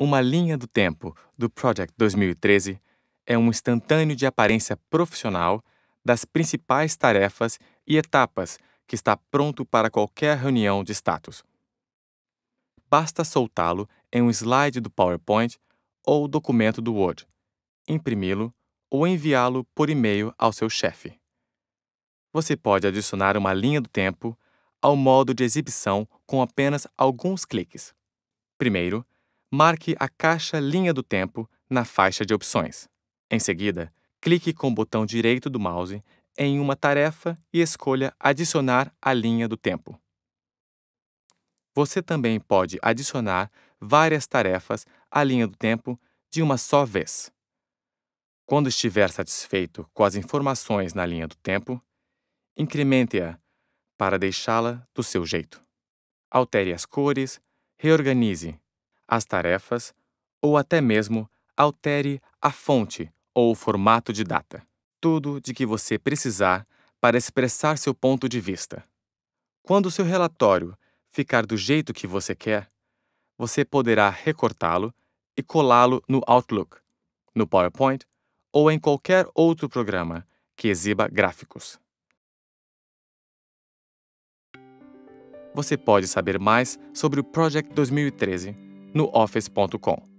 Uma Linha do Tempo, do Project 2013, é um instantâneo de aparência profissional das principais tarefas e etapas que está pronto para qualquer reunião de status. Basta soltá-lo em um slide do PowerPoint ou documento do Word, imprimi-lo ou enviá-lo por e-mail ao seu chefe. Você pode adicionar uma linha do tempo ao modo de exibição com apenas alguns cliques. Primeiro, marque a caixa Linha do Tempo na faixa de opções. Em seguida, clique com o botão direito do mouse em uma tarefa e escolha Adicionar a linha do tempo. Você também pode adicionar várias tarefas à linha do tempo de uma só vez. Quando estiver satisfeito com as informações na linha do tempo, incremente-a para deixá-la do seu jeito. Altere as cores, reorganize as tarefas ou até mesmo altere a fonte ou o formato de data. Tudo de que você precisar para expressar seu ponto de vista. Quando seu relatório ficar do jeito que você quer, você poderá recortá-lo e colá-lo no Outlook, no PowerPoint ou em qualquer outro programa que exiba gráficos. Você pode saber mais sobre o Project 2013 no office.com.